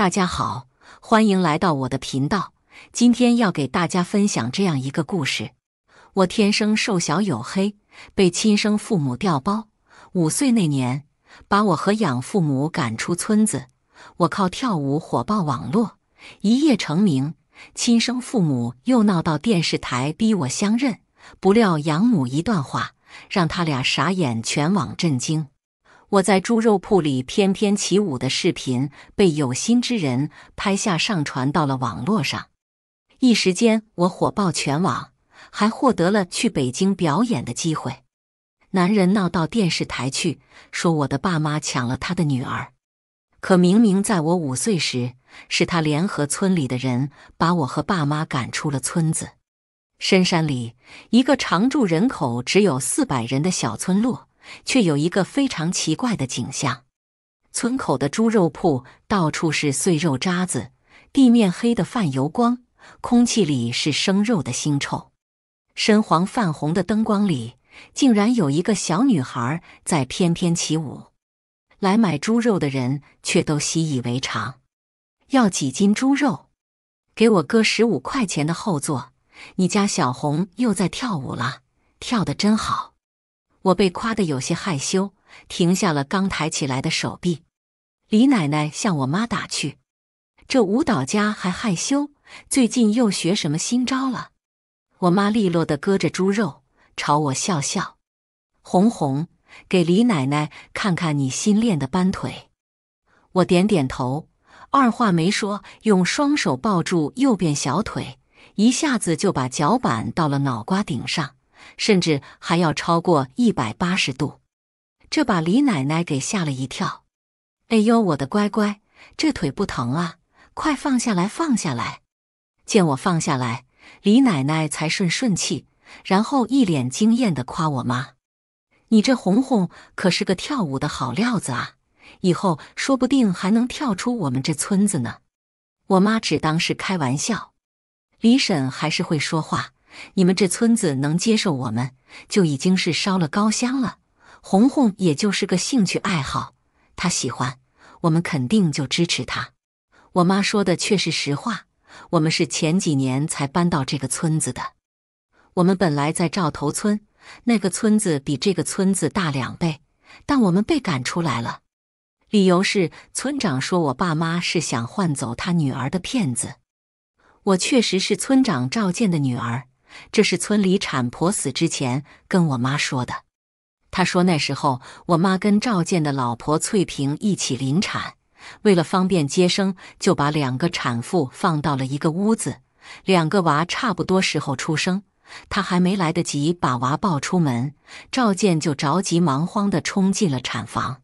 大家好，欢迎来到我的频道。今天要给大家分享这样一个故事：我天生瘦小黝黑，被亲生父母调包。五岁那年，把我和养父母赶出村子。我靠跳舞火爆网络，一夜成名。亲生父母又闹到电视台，逼我相认。不料养母一段话，让他俩傻眼，全网震惊。我在猪肉铺里翩翩起舞的视频被有心之人拍下上传到了网络上，一时间我火爆全网，还获得了去北京表演的机会。男人闹到电视台去，说我的爸妈抢了他的女儿，可明明在我五岁时，是他联合村里的人把我和爸妈赶出了村子。深山里一个常住人口只有四百人的小村落。却有一个非常奇怪的景象：村口的猪肉铺到处是碎肉渣子，地面黑的泛油光，空气里是生肉的腥臭。深黄泛红的灯光里，竟然有一个小女孩在翩翩起舞。来买猪肉的人却都习以为常。要几斤猪肉？给我哥十五块钱的后座。你家小红又在跳舞了，跳得真好。我被夸得有些害羞，停下了刚抬起来的手臂。李奶奶向我妈打去：“这舞蹈家还害羞？最近又学什么新招了？”我妈利落的割着猪肉，朝我笑笑：“红红，给李奶奶看看你新练的搬腿。”我点点头，二话没说，用双手抱住右边小腿，一下子就把脚板到了脑瓜顶上。甚至还要超过一百八十度，这把李奶奶给吓了一跳。哎呦，我的乖乖，这腿不疼啊！快放下来，放下来。见我放下来，李奶奶才顺顺气，然后一脸惊艳的夸我妈：“你这红红可是个跳舞的好料子啊，以后说不定还能跳出我们这村子呢。”我妈只当是开玩笑。李婶还是会说话。你们这村子能接受我们，就已经是烧了高香了。红红也就是个兴趣爱好，她喜欢，我们肯定就支持她。我妈说的却是实话，我们是前几年才搬到这个村子的。我们本来在赵头村，那个村子比这个村子大两倍，但我们被赶出来了。理由是村长说我爸妈是想换走他女儿的骗子。我确实是村长赵建的女儿。这是村里产婆死之前跟我妈说的。她说那时候我妈跟赵建的老婆翠萍一起临产，为了方便接生，就把两个产妇放到了一个屋子。两个娃差不多时候出生，她还没来得及把娃抱出门，赵建就着急忙慌地冲进了产房。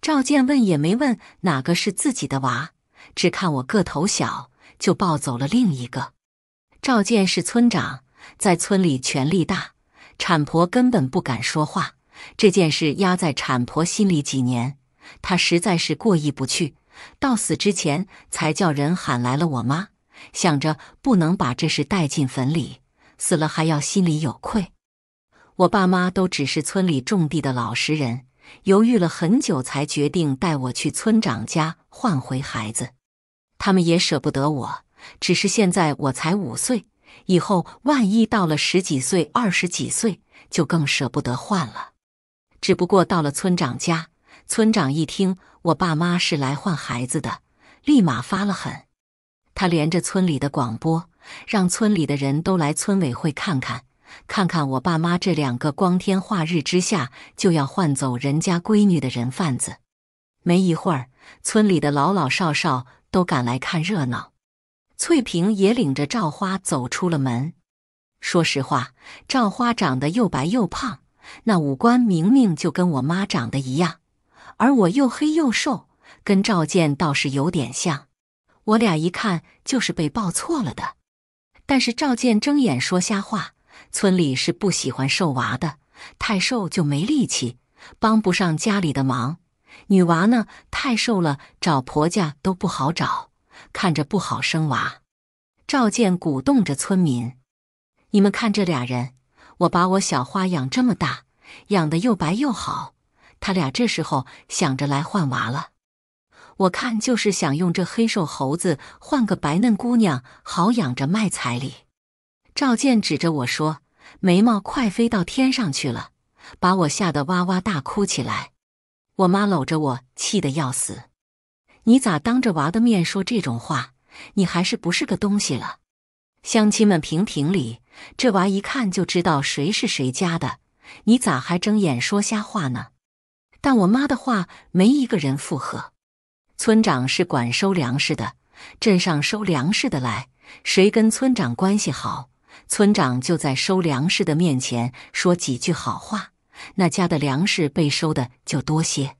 赵建问也没问哪个是自己的娃，只看我个头小，就抱走了另一个。赵建是村长。在村里权力大，产婆根本不敢说话。这件事压在产婆心里几年，她实在是过意不去，到死之前才叫人喊来了我妈，想着不能把这事带进坟里，死了还要心里有愧。我爸妈都只是村里种地的老实人，犹豫了很久才决定带我去村长家换回孩子。他们也舍不得我，只是现在我才五岁。以后万一到了十几岁、二十几岁，就更舍不得换了。只不过到了村长家，村长一听我爸妈是来换孩子的，立马发了狠。他连着村里的广播，让村里的人都来村委会看看，看看我爸妈这两个光天化日之下就要换走人家闺女的人贩子。没一会儿，村里的老老少少都赶来看热闹。翠萍也领着赵花走出了门。说实话，赵花长得又白又胖，那五官明明就跟我妈长得一样，而我又黑又瘦，跟赵健倒是有点像。我俩一看就是被抱错了的。但是赵健睁眼说瞎话，村里是不喜欢瘦娃的，太瘦就没力气，帮不上家里的忙。女娃呢，太瘦了，找婆家都不好找。看着不好生娃，赵健鼓动着村民：“你们看这俩人，我把我小花养这么大，养的又白又好，他俩这时候想着来换娃了。我看就是想用这黑瘦猴子换个白嫩姑娘，好养着卖彩礼。”赵健指着我说：“眉毛快飞到天上去了！”把我吓得哇哇大哭起来。我妈搂着我，气得要死。你咋当着娃的面说这种话？你还是不是个东西了？乡亲们评评理，这娃一看就知道谁是谁家的，你咋还睁眼说瞎话呢？但我妈的话没一个人附和。村长是管收粮食的，镇上收粮食的来，谁跟村长关系好，村长就在收粮食的面前说几句好话，那家的粮食被收的就多些。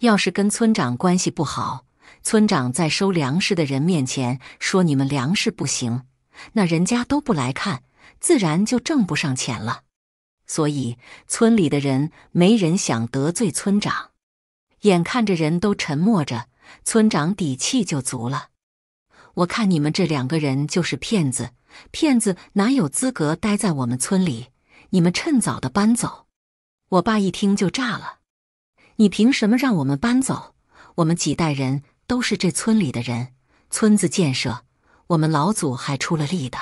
要是跟村长关系不好。村长在收粮食的人面前说：“你们粮食不行，那人家都不来看，自然就挣不上钱了。所以村里的人没人想得罪村长。眼看着人都沉默着，村长底气就足了。我看你们这两个人就是骗子，骗子哪有资格待在我们村里？你们趁早的搬走！”我爸一听就炸了：“你凭什么让我们搬走？我们几代人……”都是这村里的人，村子建设，我们老祖还出了力的。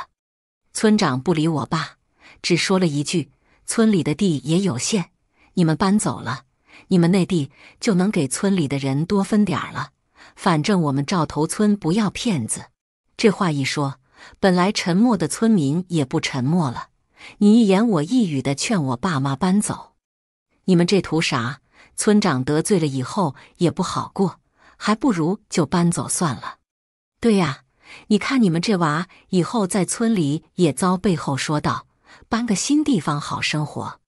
村长不理我爸，只说了一句：“村里的地也有限，你们搬走了，你们那地就能给村里的人多分点儿了。反正我们赵头村不要骗子。”这话一说，本来沉默的村民也不沉默了，你一言我一语的劝我爸妈搬走。你们这图啥？村长得罪了以后也不好过。还不如就搬走算了。对呀，你看你们这娃以后在村里也遭背后说道，搬个新地方好生活。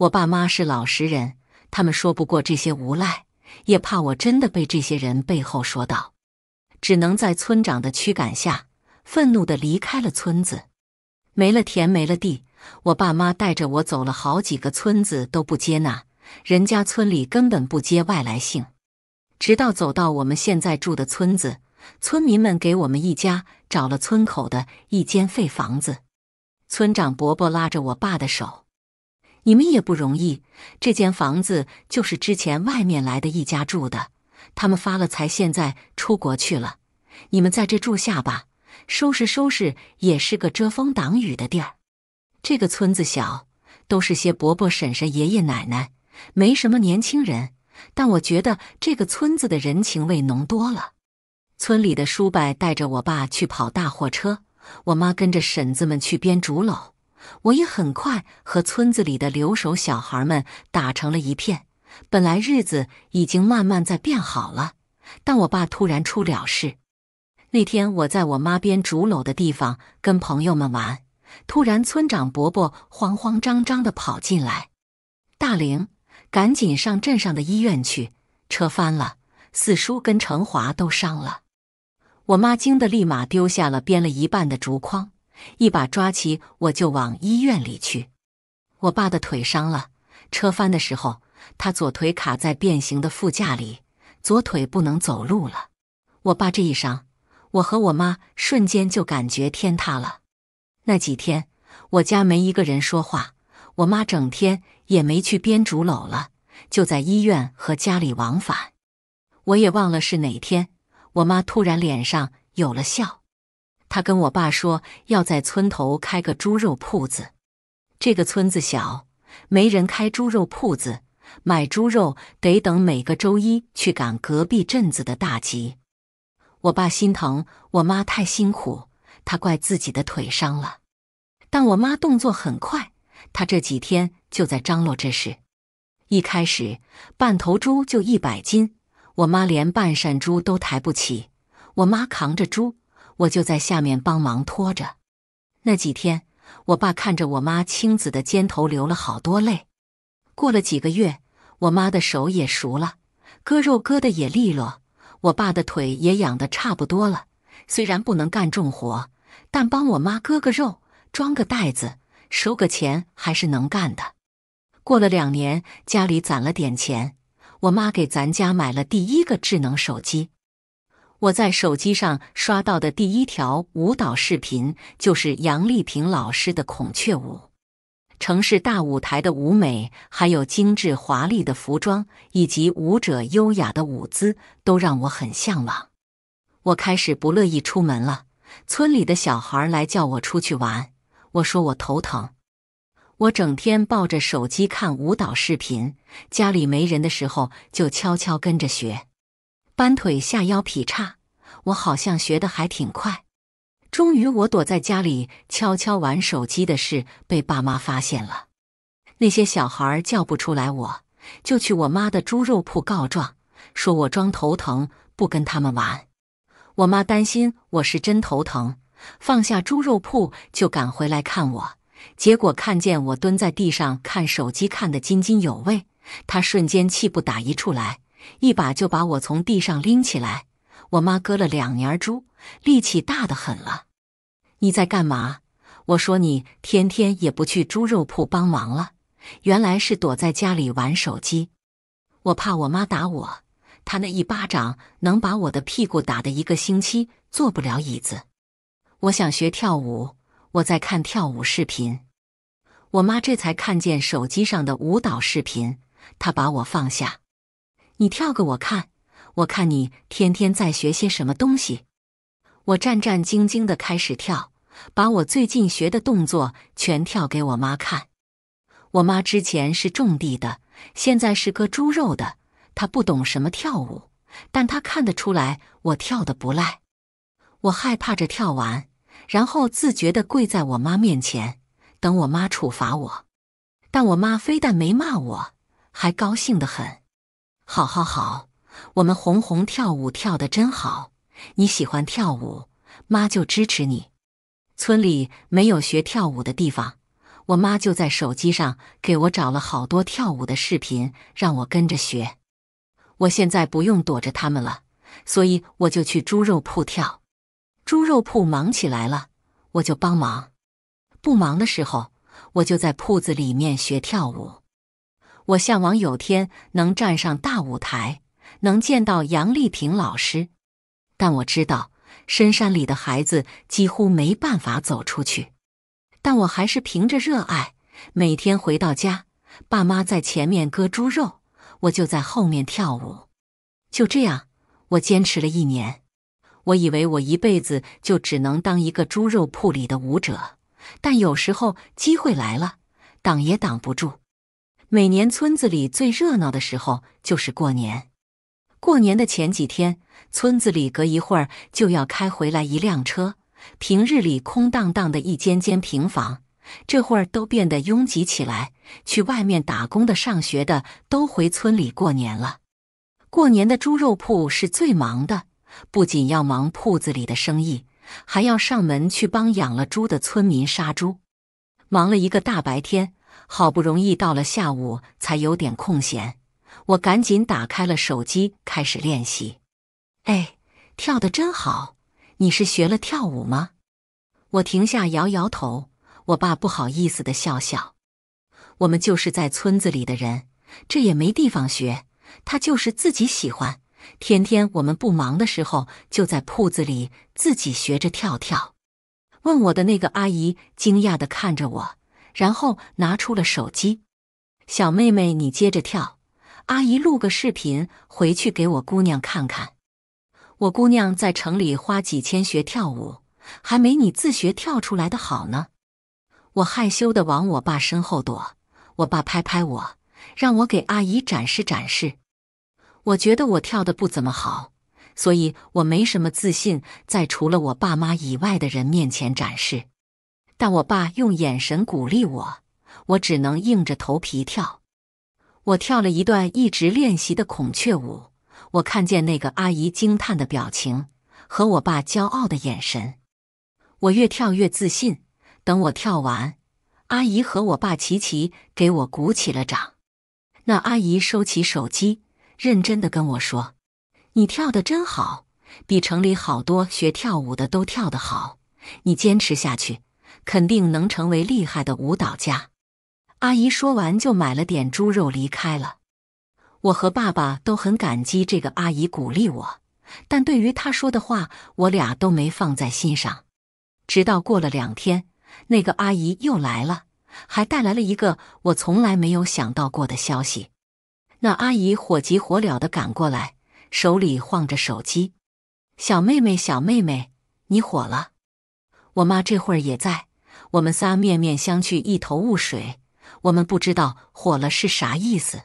我爸妈是老实人，他们说不过这些无赖，也怕我真的被这些人背后说道，只能在村长的驱赶下，愤怒的离开了村子。没了田，没了地，我爸妈带着我走了好几个村子都不接纳，人家村里根本不接外来姓。直到走到我们现在住的村子，村民们给我们一家找了村口的一间废房子。村长伯伯拉着我爸的手：“你们也不容易，这间房子就是之前外面来的一家住的，他们发了财现在出国去了，你们在这住下吧，收拾收拾也是个遮风挡雨的地儿。这个村子小，都是些伯伯、婶婶、爷爷、奶奶，没什么年轻人。”但我觉得这个村子的人情味浓多了。村里的叔伯带着我爸去跑大货车，我妈跟着婶子们去编竹篓。我也很快和村子里的留守小孩们打成了一片。本来日子已经慢慢在变好了，但我爸突然出了事。那天我在我妈编竹篓的地方跟朋友们玩，突然村长伯伯慌慌张张地跑进来，大玲。赶紧上镇上的医院去！车翻了，四叔跟程华都伤了。我妈惊得立马丢下了编了一半的竹筐，一把抓起我就往医院里去。我爸的腿伤了，车翻的时候他左腿卡在变形的副驾里，左腿不能走路了。我爸这一伤，我和我妈瞬间就感觉天塌了。那几天，我家没一个人说话，我妈整天。也没去编竹篓了，就在医院和家里往返。我也忘了是哪天，我妈突然脸上有了笑。她跟我爸说要在村头开个猪肉铺子。这个村子小，没人开猪肉铺子，买猪肉得等每个周一去赶隔壁镇子的大集。我爸心疼我妈太辛苦，他怪自己的腿伤了。但我妈动作很快，她这几天。就在张罗这事，一开始半头猪就一百斤，我妈连半扇猪都抬不起。我妈扛着猪，我就在下面帮忙拖着。那几天，我爸看着我妈青紫的肩头流了好多泪。过了几个月，我妈的手也熟了，割肉割的也利落。我爸的腿也养的差不多了，虽然不能干重活，但帮我妈割个肉、装个袋子、收个钱还是能干的。过了两年，家里攒了点钱，我妈给咱家买了第一个智能手机。我在手机上刷到的第一条舞蹈视频，就是杨丽萍老师的孔雀舞。城市大舞台的舞美，还有精致华丽的服装，以及舞者优雅的舞姿，都让我很向往。我开始不乐意出门了。村里的小孩来叫我出去玩，我说我头疼。我整天抱着手机看舞蹈视频，家里没人的时候就悄悄跟着学，搬腿下腰劈叉。我好像学的还挺快。终于，我躲在家里悄悄玩手机的事被爸妈发现了。那些小孩叫不出来，我就去我妈的猪肉铺告状，说我装头疼不跟他们玩。我妈担心我是真头疼，放下猪肉铺就赶回来看我。结果看见我蹲在地上看手机，看得津津有味，他瞬间气不打一处来，一把就把我从地上拎起来。我妈割了两年猪，力气大得很了。你在干嘛？我说你天天也不去猪肉铺帮忙了，原来是躲在家里玩手机。我怕我妈打我，她那一巴掌能把我的屁股打得一个星期坐不了椅子。我想学跳舞。我在看跳舞视频，我妈这才看见手机上的舞蹈视频。她把我放下，你跳个我看，我看你天天在学些什么东西。我战战兢兢的开始跳，把我最近学的动作全跳给我妈看。我妈之前是种地的，现在是割猪肉的，她不懂什么跳舞，但她看得出来我跳的不赖。我害怕着跳完。然后自觉地跪在我妈面前，等我妈处罚我。但我妈非但没骂我，还高兴得很。好好好，我们红红跳舞跳得真好，你喜欢跳舞，妈就支持你。村里没有学跳舞的地方，我妈就在手机上给我找了好多跳舞的视频，让我跟着学。我现在不用躲着他们了，所以我就去猪肉铺跳。猪肉铺忙起来了，我就帮忙；不忙的时候，我就在铺子里面学跳舞。我向往有天能站上大舞台，能见到杨丽萍老师。但我知道，深山里的孩子几乎没办法走出去。但我还是凭着热爱，每天回到家，爸妈在前面割猪肉，我就在后面跳舞。就这样，我坚持了一年。我以为我一辈子就只能当一个猪肉铺里的舞者，但有时候机会来了，挡也挡不住。每年村子里最热闹的时候就是过年。过年的前几天，村子里隔一会儿就要开回来一辆车。平日里空荡荡的一间间平房，这会儿都变得拥挤起来。去外面打工的、上学的都回村里过年了。过年的猪肉铺是最忙的。不仅要忙铺子里的生意，还要上门去帮养了猪的村民杀猪，忙了一个大白天，好不容易到了下午才有点空闲。我赶紧打开了手机，开始练习。哎，跳的真好！你是学了跳舞吗？我停下，摇摇头。我爸不好意思的笑笑。我们就是在村子里的人，这也没地方学，他就是自己喜欢。天天我们不忙的时候，就在铺子里自己学着跳跳。问我的那个阿姨惊讶地看着我，然后拿出了手机：“小妹妹，你接着跳，阿姨录个视频回去给我姑娘看看。我姑娘在城里花几千学跳舞，还没你自学跳出来的好呢。”我害羞地往我爸身后躲，我爸拍拍我，让我给阿姨展示展示。我觉得我跳的不怎么好，所以我没什么自信在除了我爸妈以外的人面前展示。但我爸用眼神鼓励我，我只能硬着头皮跳。我跳了一段一直练习的孔雀舞，我看见那个阿姨惊叹的表情和我爸骄傲的眼神，我越跳越自信。等我跳完，阿姨和我爸齐齐给我鼓起了掌。那阿姨收起手机。认真的跟我说：“你跳的真好，比城里好多学跳舞的都跳得好。你坚持下去，肯定能成为厉害的舞蹈家。”阿姨说完就买了点猪肉离开了。我和爸爸都很感激这个阿姨鼓励我，但对于她说的话，我俩都没放在心上。直到过了两天，那个阿姨又来了，还带来了一个我从来没有想到过的消息。那阿姨火急火燎的赶过来，手里晃着手机：“小妹妹，小妹妹，你火了！我妈这会儿也在。”我们仨面面相觑，一头雾水。我们不知道“火了”是啥意思。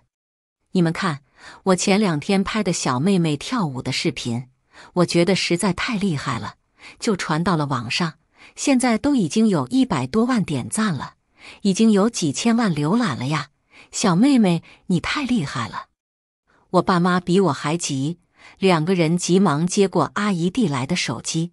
你们看，我前两天拍的小妹妹跳舞的视频，我觉得实在太厉害了，就传到了网上。现在都已经有一百多万点赞了，已经有几千万浏览了呀！小妹妹，你太厉害了！我爸妈比我还急，两个人急忙接过阿姨递来的手机。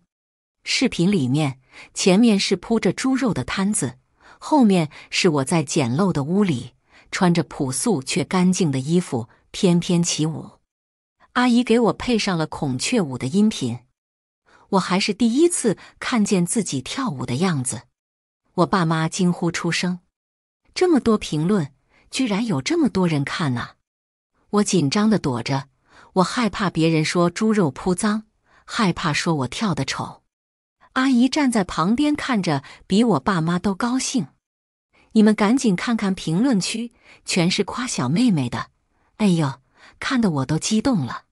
视频里面，前面是铺着猪肉的摊子，后面是我在简陋的屋里，穿着朴素却干净的衣服翩翩起舞。阿姨给我配上了孔雀舞的音频，我还是第一次看见自己跳舞的样子。我爸妈惊呼出声，这么多评论！居然有这么多人看呐！我紧张的躲着，我害怕别人说猪肉铺脏，害怕说我跳的丑。阿姨站在旁边看着，比我爸妈都高兴。你们赶紧看看评论区，全是夸小妹妹的。哎呦，看得我都激动了。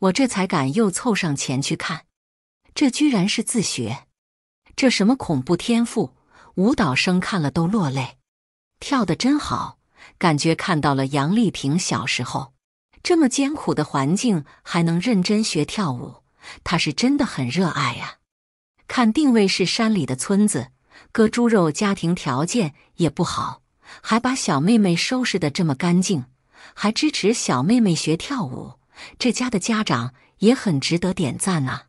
我这才敢又凑上前去看，这居然是自学，这什么恐怖天赋？舞蹈生看了都落泪，跳的真好。感觉看到了杨丽萍小时候这么艰苦的环境，还能认真学跳舞，她是真的很热爱呀。看定位是山里的村子，割猪肉，家庭条件也不好，还把小妹妹收拾的这么干净，还支持小妹妹学跳舞，这家的家长也很值得点赞啊。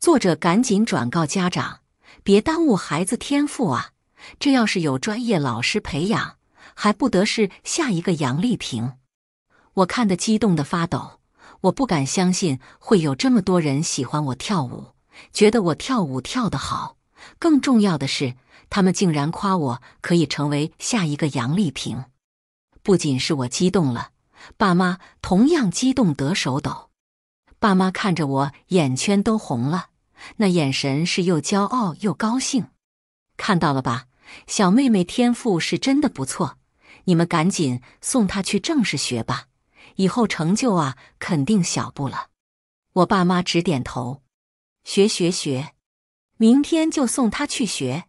作者赶紧转告家长，别耽误孩子天赋啊，这要是有专业老师培养。还不得是下一个杨丽萍？我看得激动得发抖，我不敢相信会有这么多人喜欢我跳舞，觉得我跳舞跳得好。更重要的是，他们竟然夸我可以成为下一个杨丽萍。不仅是我激动了，爸妈同样激动得手抖。爸妈看着我，眼圈都红了，那眼神是又骄傲又高兴。看到了吧，小妹妹天赋是真的不错。你们赶紧送他去正式学吧，以后成就啊肯定小不了。我爸妈直点头，学学学，明天就送他去学。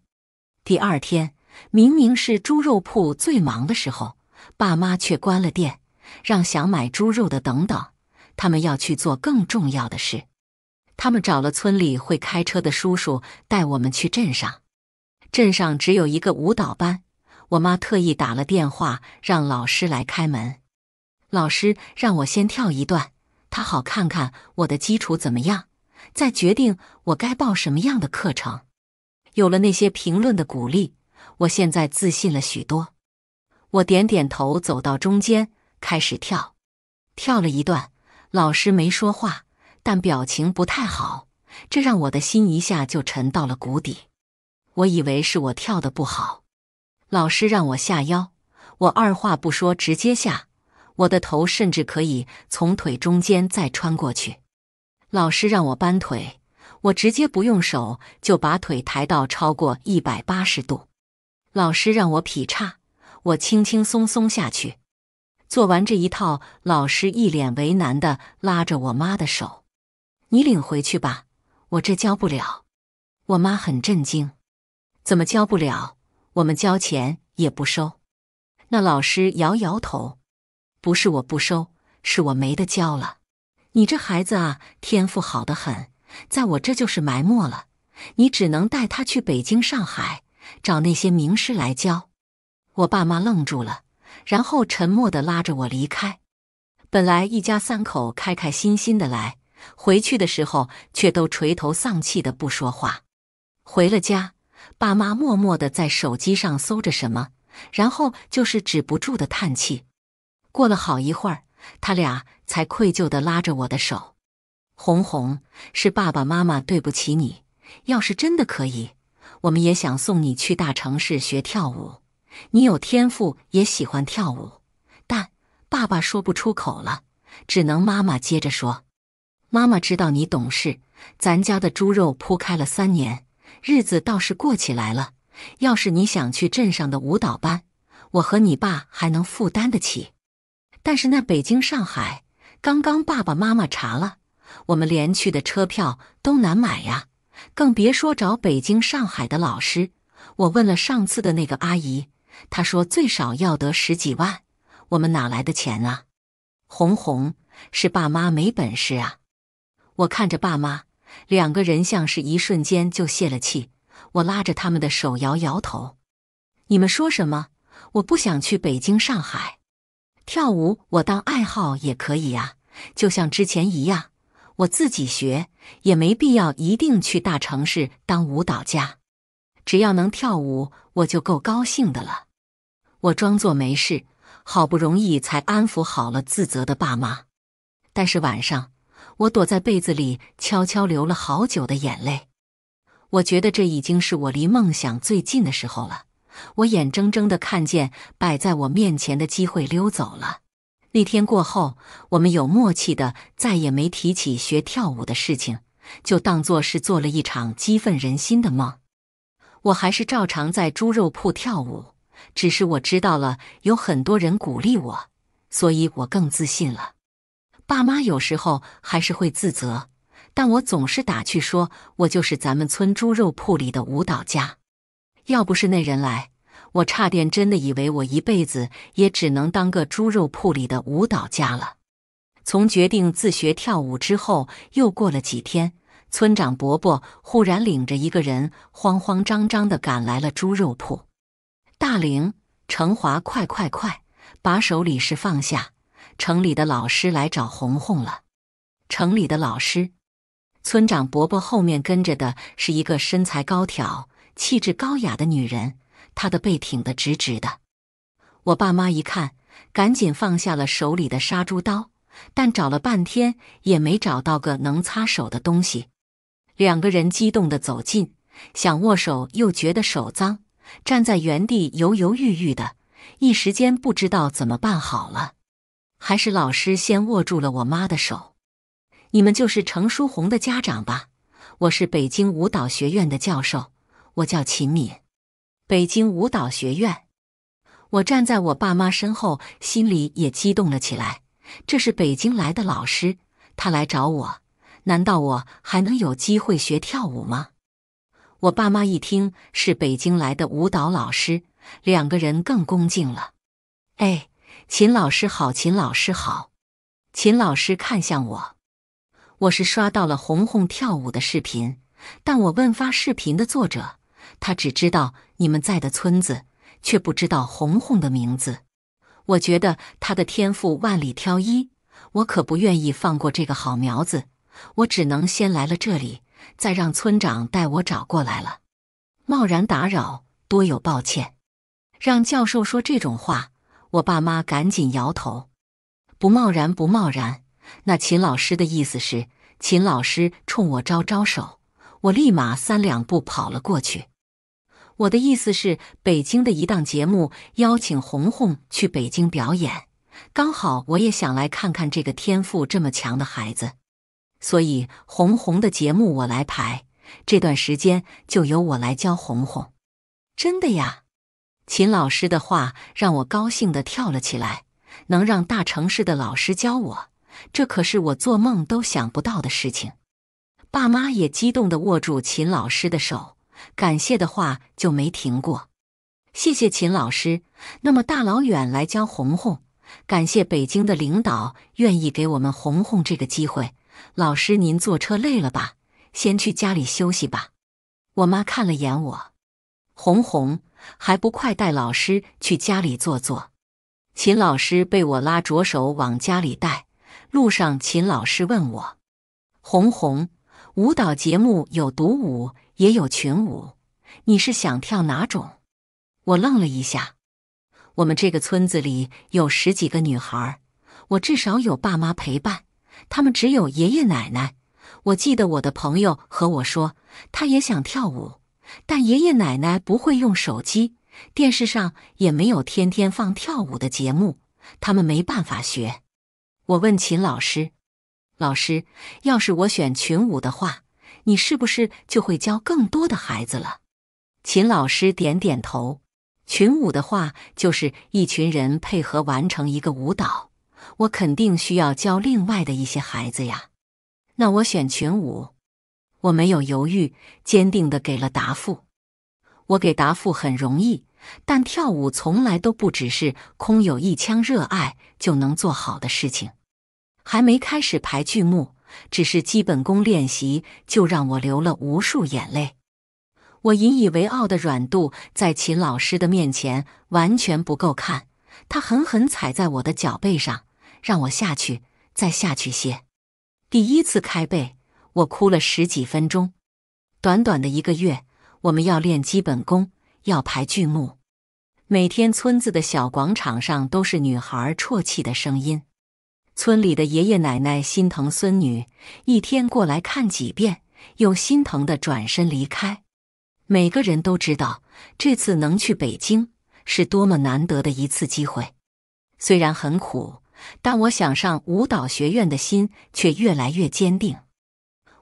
第二天明明是猪肉铺最忙的时候，爸妈却关了店，让想买猪肉的等等，他们要去做更重要的事。他们找了村里会开车的叔叔带我们去镇上，镇上只有一个舞蹈班。我妈特意打了电话让老师来开门。老师让我先跳一段，他好看看我的基础怎么样，再决定我该报什么样的课程。有了那些评论的鼓励，我现在自信了许多。我点点头，走到中间开始跳。跳了一段，老师没说话，但表情不太好，这让我的心一下就沉到了谷底。我以为是我跳的不好。老师让我下腰，我二话不说直接下，我的头甚至可以从腿中间再穿过去。老师让我搬腿，我直接不用手就把腿抬到超过一百八十度。老师让我劈叉，我轻轻松松下去。做完这一套，老师一脸为难的拉着我妈的手：“你领回去吧，我这教不了。”我妈很震惊：“怎么教不了？”我们交钱也不收，那老师摇摇头，不是我不收，是我没得教了。你这孩子啊，天赋好得很，在我这就是埋没了。你只能带他去北京、上海，找那些名师来教。我爸妈愣住了，然后沉默的拉着我离开。本来一家三口开开心心的来，回去的时候却都垂头丧气的不说话。回了家。爸妈默默的在手机上搜着什么，然后就是止不住的叹气。过了好一会儿，他俩才愧疚的拉着我的手：“红红，是爸爸妈妈对不起你。要是真的可以，我们也想送你去大城市学跳舞。你有天赋，也喜欢跳舞，但爸爸说不出口了，只能妈妈接着说：‘妈妈知道你懂事，咱家的猪肉铺开了三年。’”日子倒是过起来了。要是你想去镇上的舞蹈班，我和你爸还能负担得起。但是那北京、上海，刚刚爸爸妈妈查了，我们连去的车票都难买呀，更别说找北京、上海的老师。我问了上次的那个阿姨，她说最少要得十几万，我们哪来的钱啊？红红，是爸妈没本事啊。我看着爸妈。两个人像是一瞬间就泄了气。我拉着他们的手摇摇头：“你们说什么？我不想去北京、上海跳舞，我当爱好也可以啊，就像之前一样，我自己学也没必要一定去大城市当舞蹈家。只要能跳舞，我就够高兴的了。”我装作没事，好不容易才安抚好了自责的爸妈。但是晚上。我躲在被子里，悄悄流了好久的眼泪。我觉得这已经是我离梦想最近的时候了。我眼睁睁的看见摆在我面前的机会溜走了。那天过后，我们有默契的再也没提起学跳舞的事情，就当做是做了一场激愤人心的梦。我还是照常在猪肉铺跳舞，只是我知道了有很多人鼓励我，所以我更自信了。爸妈有时候还是会自责，但我总是打趣说：“我就是咱们村猪肉铺里的舞蹈家。”要不是那人来，我差点真的以为我一辈子也只能当个猪肉铺里的舞蹈家了。从决定自学跳舞之后，又过了几天，村长伯伯忽然领着一个人慌慌张张的赶来了猪肉铺。大玲、成华，快快快，把手里事放下！城里的老师来找红红了。城里的老师，村长伯伯后面跟着的是一个身材高挑、气质高雅的女人，她的背挺得直直的。我爸妈一看，赶紧放下了手里的杀猪刀，但找了半天也没找到个能擦手的东西。两个人激动地走近，想握手又觉得手脏，站在原地犹犹豫豫的，一时间不知道怎么办好了。还是老师先握住了我妈的手。你们就是程书红的家长吧？我是北京舞蹈学院的教授，我叫秦敏。北京舞蹈学院。我站在我爸妈身后，心里也激动了起来。这是北京来的老师，他来找我，难道我还能有机会学跳舞吗？我爸妈一听是北京来的舞蹈老师，两个人更恭敬了。哎。秦老师好，秦老师好。秦老师看向我，我是刷到了红红跳舞的视频，但我问发视频的作者，他只知道你们在的村子，却不知道红红的名字。我觉得他的天赋万里挑一，我可不愿意放过这个好苗子。我只能先来了这里，再让村长带我找过来了。贸然打扰，多有抱歉。让教授说这种话。我爸妈赶紧摇头，不贸然，不贸然。那秦老师的意思是，秦老师冲我招招手，我立马三两步跑了过去。我的意思是，北京的一档节目邀请红红去北京表演，刚好我也想来看看这个天赋这么强的孩子，所以红红的节目我来排，这段时间就由我来教红红。真的呀。秦老师的话让我高兴地跳了起来，能让大城市的老师教我，这可是我做梦都想不到的事情。爸妈也激动地握住秦老师的手，感谢的话就没停过。谢谢秦老师，那么大老远来教红红，感谢北京的领导愿意给我们红红这个机会。老师您坐车累了吧，先去家里休息吧。我妈看了眼我，红红。还不快带老师去家里坐坐！秦老师被我拉着手往家里带，路上秦老师问我：“红红，舞蹈节目有独舞也有群舞，你是想跳哪种？”我愣了一下。我们这个村子里有十几个女孩，我至少有爸妈陪伴，他们只有爷爷奶奶。我记得我的朋友和我说，他也想跳舞。但爷爷奶奶不会用手机，电视上也没有天天放跳舞的节目，他们没办法学。我问秦老师：“老师，要是我选群舞的话，你是不是就会教更多的孩子了？”秦老师点点头：“群舞的话，就是一群人配合完成一个舞蹈，我肯定需要教另外的一些孩子呀。”那我选群舞。我没有犹豫，坚定地给了答复。我给答复很容易，但跳舞从来都不只是空有一腔热爱就能做好的事情。还没开始排剧目，只是基本功练习就让我流了无数眼泪。我引以为傲的软度在秦老师的面前完全不够看，他狠狠踩在我的脚背上，让我下去，再下去些。第一次开背。我哭了十几分钟。短短的一个月，我们要练基本功，要排剧目。每天，村子的小广场上都是女孩啜泣的声音。村里的爷爷奶奶心疼孙女，一天过来看几遍，又心疼的转身离开。每个人都知道，这次能去北京是多么难得的一次机会。虽然很苦，但我想上舞蹈学院的心却越来越坚定。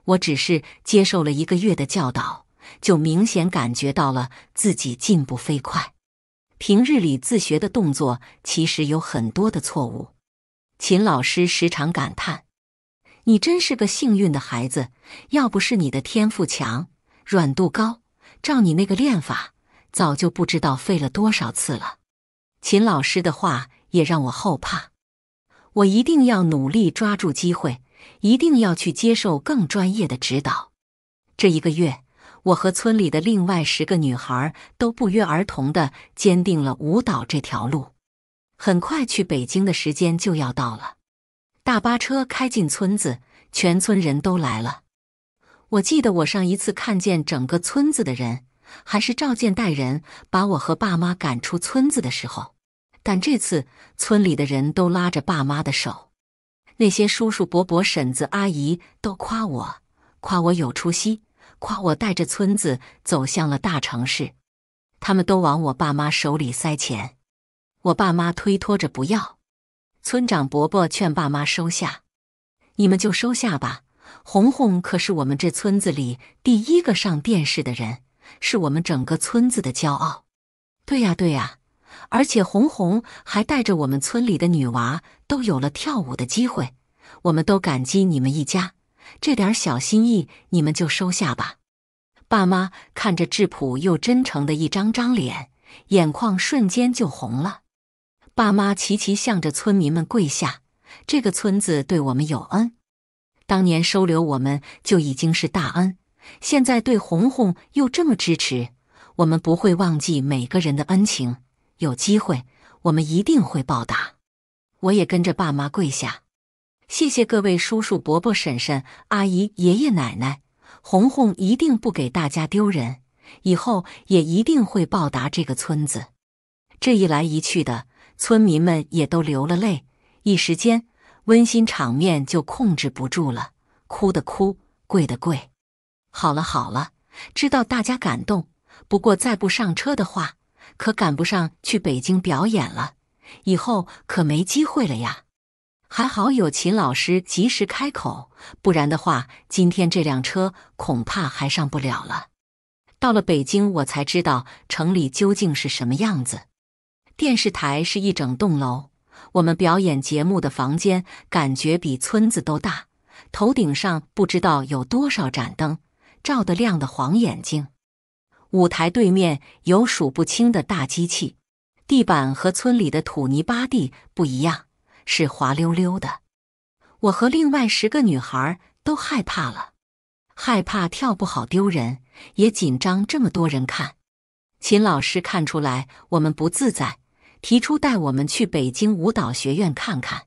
我只是接受了一个月的教导，就明显感觉到了自己进步飞快。平日里自学的动作其实有很多的错误，秦老师时常感叹：“你真是个幸运的孩子，要不是你的天赋强、软度高，照你那个练法，早就不知道废了多少次了。”秦老师的话也让我后怕，我一定要努力抓住机会。一定要去接受更专业的指导。这一个月，我和村里的另外十个女孩都不约而同的坚定了舞蹈这条路。很快，去北京的时间就要到了。大巴车开进村子，全村人都来了。我记得我上一次看见整个村子的人，还是赵建带人把我和爸妈赶出村子的时候。但这次，村里的人都拉着爸妈的手。那些叔叔伯伯、婶子阿姨都夸我，夸我有出息，夸我带着村子走向了大城市。他们都往我爸妈手里塞钱，我爸妈推脱着不要。村长伯伯劝爸妈收下，你们就收下吧。红红可是我们这村子里第一个上电视的人，是我们整个村子的骄傲。对呀，对呀。而且红红还带着我们村里的女娃都有了跳舞的机会，我们都感激你们一家，这点小心意你们就收下吧。爸妈看着质朴又真诚的一张张脸，眼眶瞬间就红了。爸妈齐齐向着村民们跪下，这个村子对我们有恩，当年收留我们就已经是大恩，现在对红红又这么支持，我们不会忘记每个人的恩情。有机会，我们一定会报答。我也跟着爸妈跪下，谢谢各位叔叔、伯伯、婶婶、阿姨、爷爷、奶奶。红红一定不给大家丢人，以后也一定会报答这个村子。这一来一去的，村民们也都流了泪，一时间温馨场面就控制不住了，哭的哭，跪的跪。好了好了，知道大家感动，不过再不上车的话。可赶不上去北京表演了，以后可没机会了呀！还好有秦老师及时开口，不然的话，今天这辆车恐怕还上不了了。到了北京，我才知道城里究竟是什么样子。电视台是一整栋楼，我们表演节目的房间感觉比村子都大，头顶上不知道有多少盏灯，照得亮得晃眼睛。舞台对面有数不清的大机器，地板和村里的土泥巴地不一样，是滑溜溜的。我和另外十个女孩都害怕了，害怕跳不好丢人，也紧张这么多人看。秦老师看出来我们不自在，提出带我们去北京舞蹈学院看看。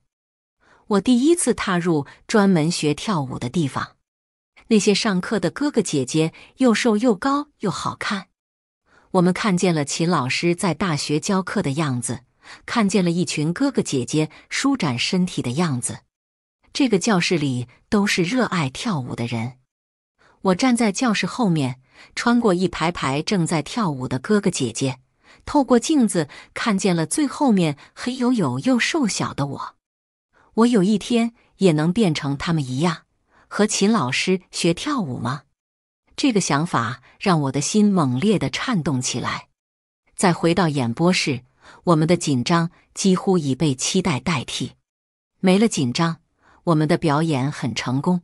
我第一次踏入专门学跳舞的地方。那些上课的哥哥姐姐又瘦又高又好看，我们看见了秦老师在大学教课的样子，看见了一群哥哥姐姐舒展身体的样子。这个教室里都是热爱跳舞的人。我站在教室后面，穿过一排排正在跳舞的哥哥姐姐，透过镜子看见了最后面黑黝黝又瘦小的我。我有一天也能变成他们一样。和秦老师学跳舞吗？这个想法让我的心猛烈的颤动起来。再回到演播室，我们的紧张几乎已被期待代替，没了紧张，我们的表演很成功。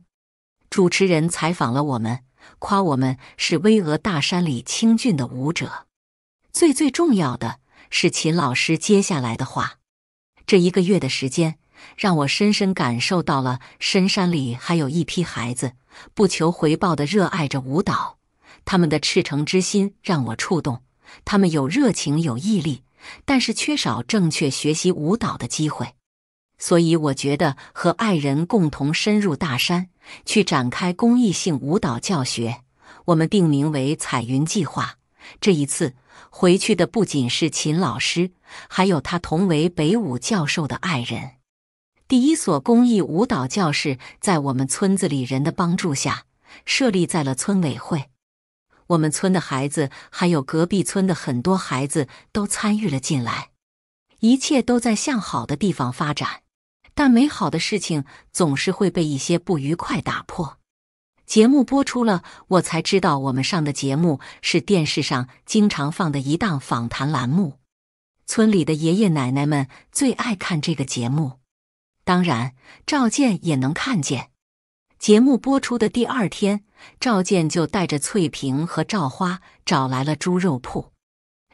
主持人采访了我们，夸我们是巍峨大山里清俊的舞者。最最重要的，是秦老师接下来的话。这一个月的时间。让我深深感受到了，深山里还有一批孩子不求回报地热爱着舞蹈，他们的赤诚之心让我触动。他们有热情，有毅力，但是缺少正确学习舞蹈的机会。所以，我觉得和爱人共同深入大山去展开公益性舞蹈教学，我们定名为“彩云计划”。这一次回去的不仅是秦老师，还有他同为北舞教授的爱人。第一所公益舞蹈教室在我们村子里人的帮助下设立在了村委会。我们村的孩子，还有隔壁村的很多孩子都参与了进来。一切都在向好的地方发展，但美好的事情总是会被一些不愉快打破。节目播出了，我才知道我们上的节目是电视上经常放的一档访谈栏目。村里的爷爷奶奶们最爱看这个节目。当然，赵健也能看见。节目播出的第二天，赵健就带着翠萍和赵花找来了猪肉铺。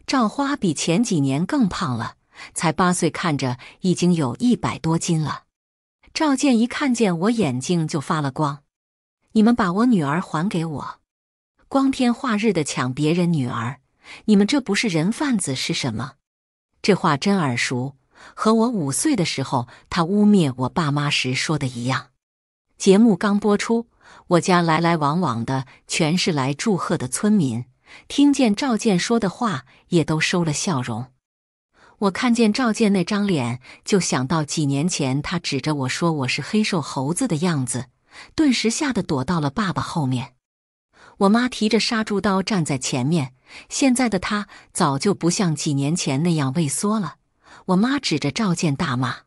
赵花比前几年更胖了，才八岁，看着已经有一百多斤了。赵健一看见我，眼睛就发了光。你们把我女儿还给我！光天化日的抢别人女儿，你们这不是人贩子是什么？这话真耳熟。和我五岁的时候，他污蔑我爸妈时说的一样。节目刚播出，我家来来往往的全是来祝贺的村民，听见赵健说的话，也都收了笑容。我看见赵健那张脸，就想到几年前他指着我说我是黑瘦猴子的样子，顿时吓得躲到了爸爸后面。我妈提着杀猪刀站在前面，现在的她早就不像几年前那样畏缩了。我妈指着赵建大骂：“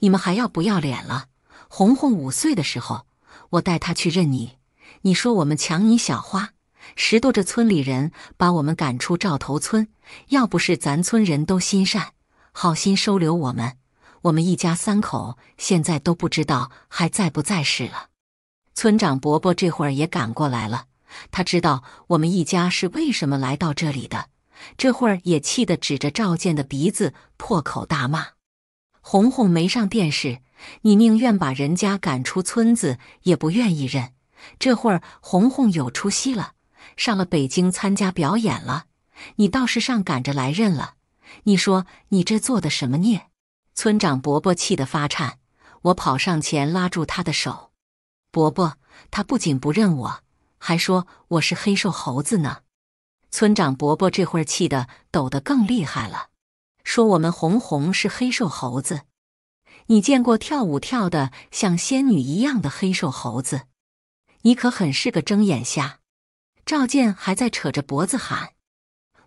你们还要不要脸了？红红五岁的时候，我带她去认你，你说我们抢你小花，拾掇着村里人把我们赶出赵头村。要不是咱村人都心善，好心收留我们，我们一家三口现在都不知道还在不在世了。”村长伯伯这会儿也赶过来了，他知道我们一家是为什么来到这里的。这会儿也气得指着赵健的鼻子破口大骂：“红红没上电视，你宁愿把人家赶出村子，也不愿意认。这会儿红红有出息了，上了北京参加表演了，你倒是上赶着来认了。你说你这做的什么孽？”村长伯伯气得发颤，我跑上前拉住他的手：“伯伯，他不仅不认我，还说我是黑瘦猴子呢。”村长伯伯这会儿气得抖得更厉害了，说：“我们红红是黑瘦猴子，你见过跳舞跳的像仙女一样的黑瘦猴子？你可很是个睁眼瞎。”赵健还在扯着脖子喊：“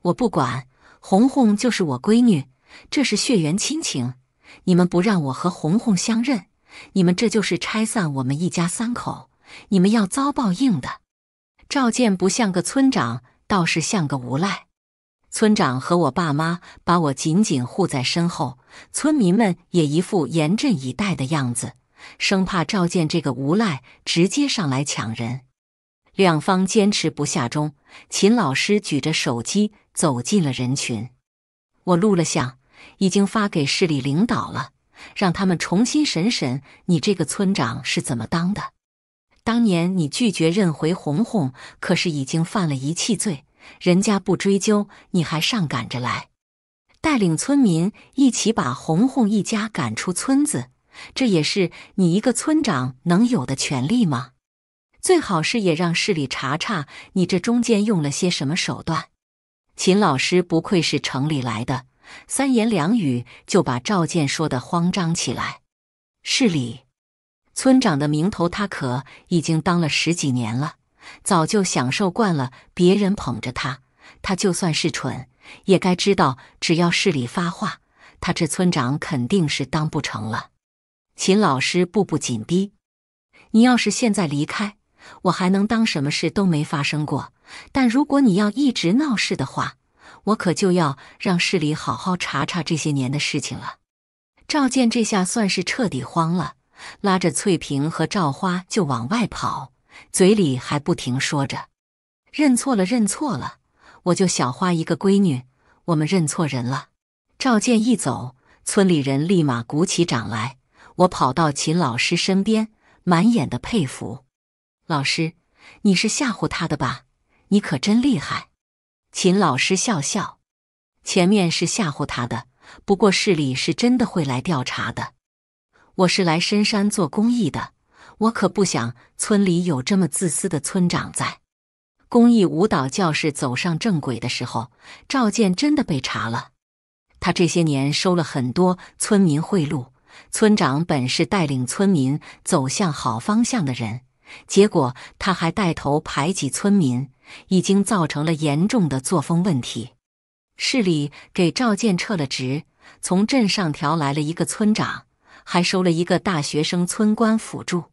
我不管，红红就是我闺女，这是血缘亲情，你们不让我和红红相认，你们这就是拆散我们一家三口，你们要遭报应的。”赵健不像个村长。倒是像个无赖，村长和我爸妈把我紧紧护在身后，村民们也一副严阵以待的样子，生怕赵建这个无赖直接上来抢人。两方坚持不下，中秦老师举着手机走进了人群，我录了像，已经发给市里领导了，让他们重新审审你这个村长是怎么当的。当年你拒绝认回红红，可是已经犯了遗弃罪，人家不追究，你还上赶着来，带领村民一起把红红一家赶出村子，这也是你一个村长能有的权利吗？最好是也让市里查查你这中间用了些什么手段。秦老师不愧是城里来的，三言两语就把赵健说的慌张起来，市里。村长的名头，他可已经当了十几年了，早就享受惯了，别人捧着他，他就算是蠢，也该知道，只要市里发话，他这村长肯定是当不成了。秦老师步步紧逼：“你要是现在离开，我还能当什么事都没发生过；但如果你要一直闹事的话，我可就要让市里好好查查这些年的事情了。”赵健这下算是彻底慌了。拉着翠萍和赵花就往外跑，嘴里还不停说着：“认错了，认错了！我就小花一个闺女，我们认错人了。”赵健一走，村里人立马鼓起掌来。我跑到秦老师身边，满眼的佩服：“老师，你是吓唬他的吧？你可真厉害！”秦老师笑笑：“前面是吓唬他的，不过市里是真的会来调查的。”我是来深山做公益的，我可不想村里有这么自私的村长在。公益舞蹈教室走上正轨的时候，赵建真的被查了。他这些年收了很多村民贿赂，村长本是带领村民走向好方向的人，结果他还带头排挤村民，已经造成了严重的作风问题。市里给赵建撤了职，从镇上调来了一个村长。还收了一个大学生村官辅助，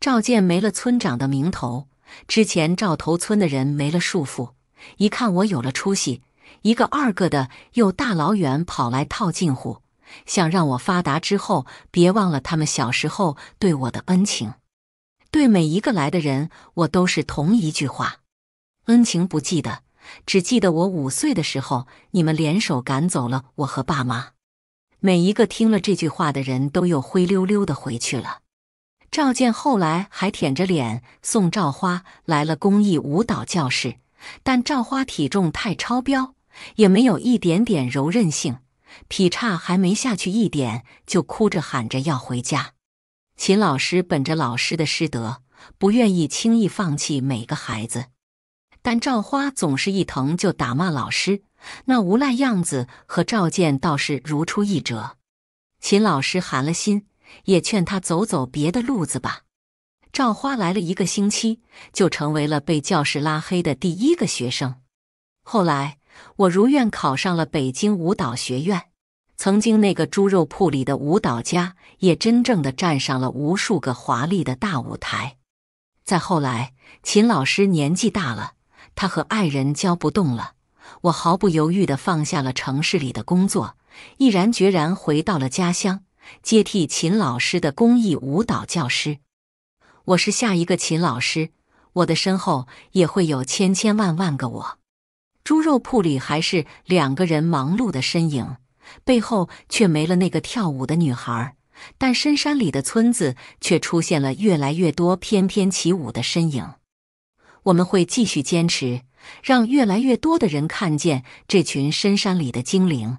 赵建没了村长的名头，之前赵头村的人没了束缚，一看我有了出息，一个二个的又大老远跑来套近乎，想让我发达之后别忘了他们小时候对我的恩情。对每一个来的人，我都是同一句话：恩情不记得，只记得我五岁的时候，你们联手赶走了我和爸妈。每一个听了这句话的人都又灰溜溜地回去了。赵健后来还舔着脸送赵花来了公益舞蹈教室，但赵花体重太超标，也没有一点点柔韧性，劈叉还没下去一点就哭着喊着要回家。秦老师本着老师的师德，不愿意轻易放弃每个孩子，但赵花总是一疼就打骂老师。那无赖样子和赵健倒是如出一辙。秦老师寒了心，也劝他走走别的路子吧。赵花来了一个星期，就成为了被教室拉黑的第一个学生。后来，我如愿考上了北京舞蹈学院，曾经那个猪肉铺里的舞蹈家，也真正的站上了无数个华丽的大舞台。再后来，秦老师年纪大了，他和爱人教不动了。我毫不犹豫的放下了城市里的工作，毅然决然回到了家乡，接替秦老师的公益舞蹈教师。我是下一个秦老师，我的身后也会有千千万万个我。猪肉铺里还是两个人忙碌的身影，背后却没了那个跳舞的女孩。但深山里的村子却出现了越来越多翩翩起舞的身影。我们会继续坚持。让越来越多的人看见这群深山里的精灵，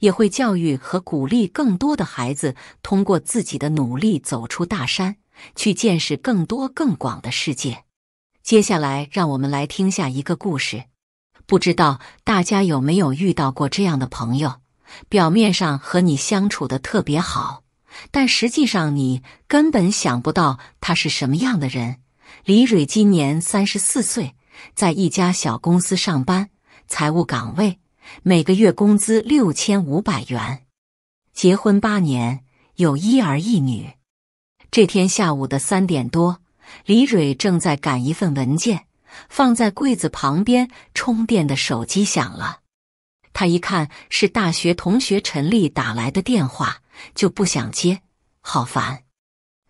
也会教育和鼓励更多的孩子通过自己的努力走出大山，去见识更多更广的世界。接下来，让我们来听下一个故事。不知道大家有没有遇到过这样的朋友？表面上和你相处的特别好，但实际上你根本想不到他是什么样的人。李蕊今年三十四岁。在一家小公司上班，财务岗位，每个月工资六千五百元。结婚八年，有一儿一女。这天下午的三点多，李蕊正在赶一份文件，放在柜子旁边充电的手机响了。她一看是大学同学陈丽打来的电话，就不想接，好烦。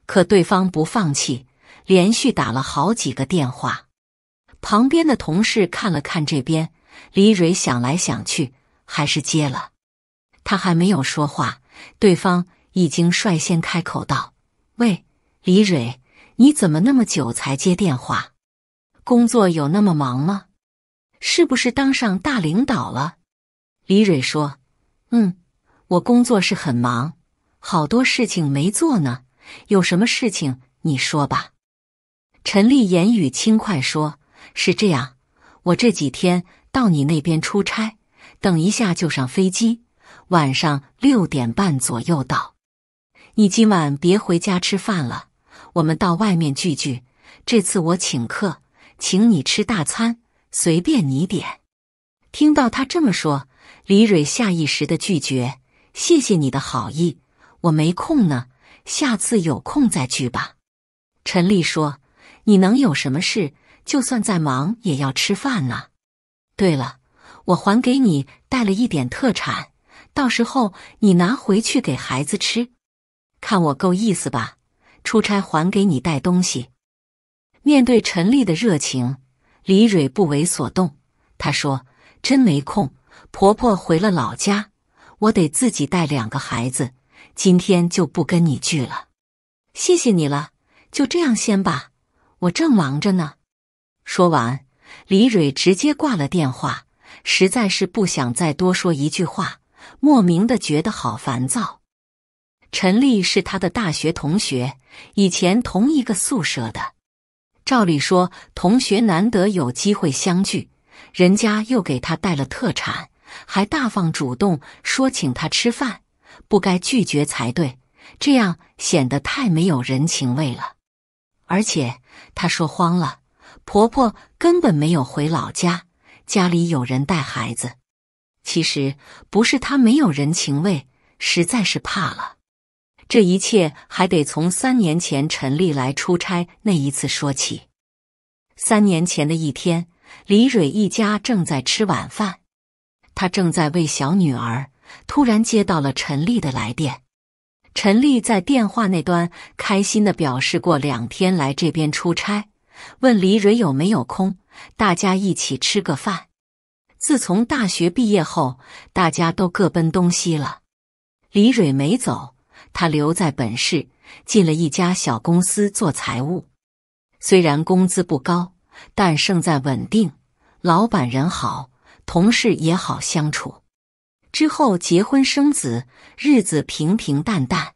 可对方不放弃，连续打了好几个电话。旁边的同事看了看这边，李蕊想来想去，还是接了。她还没有说话，对方已经率先开口道：“喂，李蕊，你怎么那么久才接电话？工作有那么忙吗？是不是当上大领导了？”李蕊说：“嗯，我工作是很忙，好多事情没做呢。有什么事情你说吧。”陈丽言语轻快说。是这样，我这几天到你那边出差，等一下就上飞机，晚上六点半左右到。你今晚别回家吃饭了，我们到外面聚聚。这次我请客，请你吃大餐，随便你点。听到他这么说，李蕊下意识的拒绝：“谢谢你的好意，我没空呢，下次有空再聚吧。”陈丽说：“你能有什么事？”就算再忙也要吃饭呐。对了，我还给你带了一点特产，到时候你拿回去给孩子吃，看我够意思吧？出差还给你带东西。面对陈丽的热情，李蕊不为所动。她说：“真没空，婆婆回了老家，我得自己带两个孩子，今天就不跟你聚了。谢谢你了，就这样先吧，我正忙着呢。”说完，李蕊直接挂了电话，实在是不想再多说一句话，莫名的觉得好烦躁。陈丽是他的大学同学，以前同一个宿舍的。照理说，同学难得有机会相聚，人家又给他带了特产，还大方主动说请他吃饭，不该拒绝才对。这样显得太没有人情味了，而且她说慌了。婆婆根本没有回老家，家里有人带孩子。其实不是她没有人情味，实在是怕了。这一切还得从三年前陈丽来出差那一次说起。三年前的一天，李蕊一家正在吃晚饭，她正在喂小女儿，突然接到了陈丽的来电。陈丽在电话那端开心的表示，过两天来这边出差。问李蕊有没有空，大家一起吃个饭。自从大学毕业后，大家都各奔东西了。李蕊没走，他留在本市，进了一家小公司做财务。虽然工资不高，但胜在稳定。老板人好，同事也好相处。之后结婚生子，日子平平淡淡。